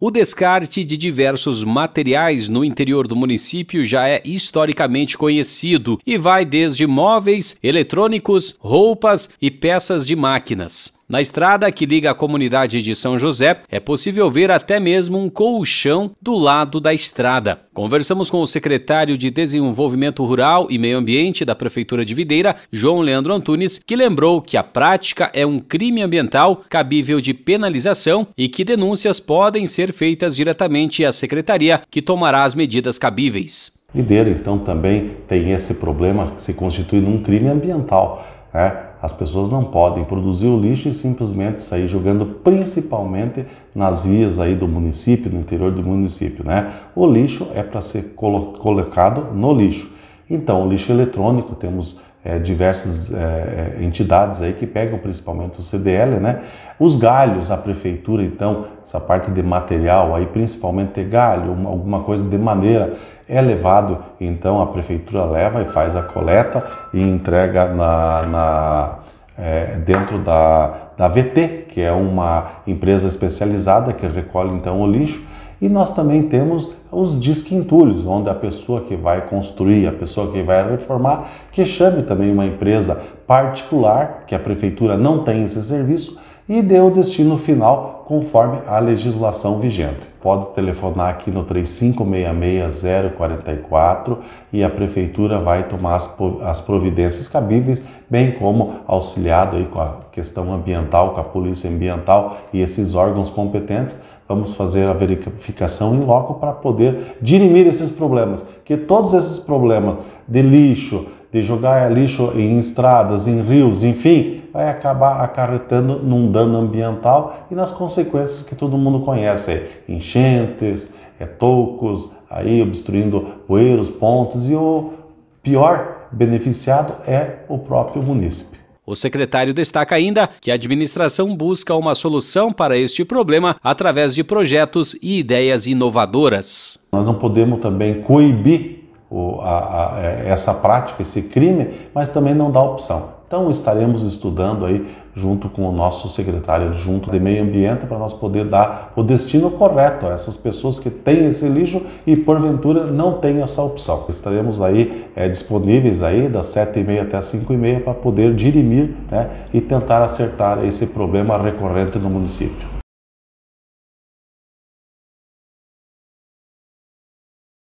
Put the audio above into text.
O descarte de diversos materiais no interior do município já é historicamente conhecido e vai desde móveis, eletrônicos, roupas e peças de máquinas. Na estrada que liga a comunidade de São José, é possível ver até mesmo um colchão do lado da estrada. Conversamos com o secretário de Desenvolvimento Rural e Meio Ambiente da Prefeitura de Videira, João Leandro Antunes, que lembrou que a prática é um crime ambiental cabível de penalização e que denúncias podem ser feitas diretamente à secretaria, que tomará as medidas cabíveis. Videira, então, também tem esse problema que se constitui num crime ambiental. Né? As pessoas não podem produzir o lixo e simplesmente sair jogando, principalmente nas vias aí do município, no interior do município, né? O lixo é para ser colocado no lixo. Então, o lixo eletrônico, temos é, diversas é, é, entidades aí que pegam principalmente o CDL, né? Os galhos, a prefeitura, então, essa parte de material aí, principalmente galho, uma, alguma coisa de madeira, é levado, então a prefeitura leva e faz a coleta e entrega na, na é, dentro da, da VT, que é uma empresa especializada que recolhe então o lixo e nós também temos os disquintulhos, onde a pessoa que vai construir, a pessoa que vai reformar, que chame também uma empresa particular, que a prefeitura não tem esse serviço, e dê o destino final conforme a legislação vigente. Pode telefonar aqui no 3566-044 e a prefeitura vai tomar as, as providências cabíveis, bem como auxiliado aí com a questão ambiental, com a polícia ambiental e esses órgãos competentes, vamos fazer a verificação em loco para poder dirimir esses problemas, que todos esses problemas de lixo, de jogar lixo em estradas, em rios, enfim, vai acabar acarretando num dano ambiental e nas consequências que todo mundo conhece, enchentes, tocos, aí obstruindo poeiros, pontes e o pior beneficiado é o próprio munícipe. O secretário destaca ainda que a administração busca uma solução para este problema através de projetos e ideias inovadoras. Nós não podemos também coibir o, a, a, essa prática, esse crime, mas também não dá opção. Então estaremos estudando aí junto com o nosso secretário adjunto de meio ambiente para nós poder dar o destino correto a essas pessoas que têm esse lixo e porventura não têm essa opção. Estaremos aí é, disponíveis aí das 7h30 até 5h30 para poder dirimir né, e tentar acertar esse problema recorrente no município.